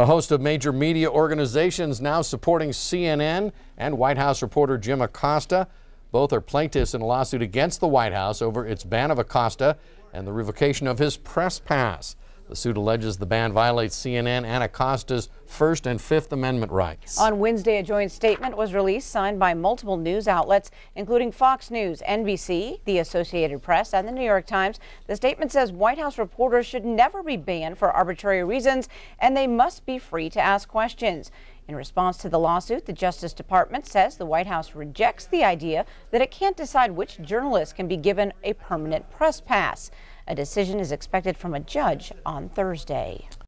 A host of major media organizations now supporting CNN and White House reporter Jim Acosta. Both are plaintiffs in a lawsuit against the White House over its ban of Acosta and the revocation of his press pass. The suit alleges the ban violates CNN and Acosta's First and Fifth Amendment rights. On Wednesday, a joint statement was released signed by multiple news outlets, including Fox News, NBC, The Associated Press, and The New York Times. The statement says White House reporters should never be banned for arbitrary reasons, and they must be free to ask questions. In response to the lawsuit, the Justice Department says the White House rejects the idea that it can't decide which journalists can be given a permanent press pass. A decision is expected from a judge on Thursday.